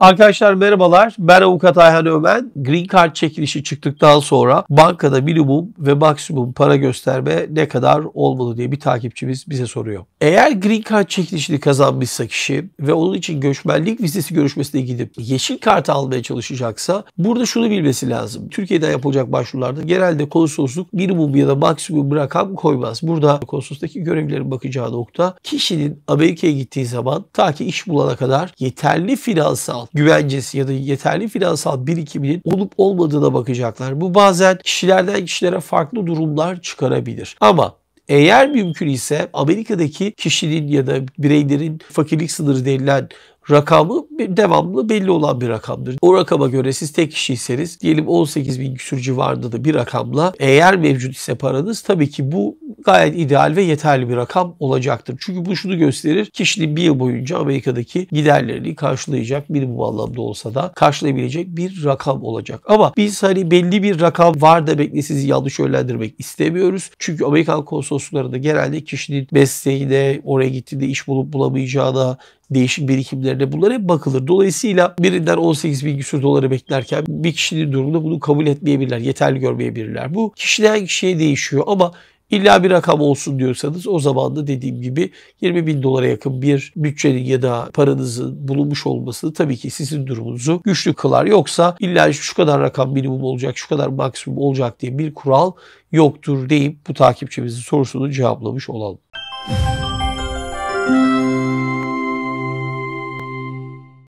Arkadaşlar merhabalar. Ben Avukat Ayhan Ömen. Green Card çekilişi çıktıktan sonra bankada minimum ve maksimum para gösterme ne kadar olmalı diye bir takipçimiz bize soruyor. Eğer Green Card çekilişini kazanmışsa kişi ve onun için göçmenlik vizesi görüşmesine gidip yeşil kart almaya çalışacaksa burada şunu bilmesi lazım. Türkiye'den yapılacak başvurularda genelde konsolosluk minimum ya da maksimum bir rakam koymaz. Burada konsolosluktaki görevlilerin bakacağı nokta kişinin Amerika'ya gittiği zaman ta ki iş bulana kadar yeterli finansal güvencesi ya da yeterli finansal birikiminin olup olmadığına bakacaklar. Bu bazen kişilerden kişilere farklı durumlar çıkarabilir. Ama eğer mümkün ise Amerika'daki kişinin ya da bireylerin fakirlik sınırı denilen rakamı devamlı belli olan bir rakamdır. O rakama göre siz tek kişiyseniz diyelim 18 bin küsur civarında da bir rakamla eğer mevcut ise paranız tabii ki bu gayet ideal ve yeterli bir rakam olacaktır. Çünkü bu şunu gösterir kişinin bir yıl boyunca Amerika'daki giderlerini karşılayacak minimum anlamda olsa da karşılayabilecek bir rakam olacak. Ama biz hani belli bir rakam var demekle sizi yanlış yönlendirmek istemiyoruz. Çünkü Amerikan konsolosluklarında genelde kişinin mesleğine, oraya gittiğinde iş bulup bulamayacağına, değişik birikimlerine bunlara hep bakılır. Dolayısıyla birinden 18 bin küsur doları beklerken bir kişinin durumunda bunu kabul etmeyebilirler. Yeterli görmeyebilirler. Bu kişiden kişiye değişiyor ama İlla bir rakam olsun diyorsanız o zaman da dediğim gibi 20 bin dolara yakın bir bütçenin ya da paranızın bulunmuş olması tabii ki sizin durumunuzu güçlü kılar. Yoksa illa şu kadar rakam minimum olacak, şu kadar maksimum olacak diye bir kural yoktur deyip bu takipçimizin sorusunu cevaplamış olalım.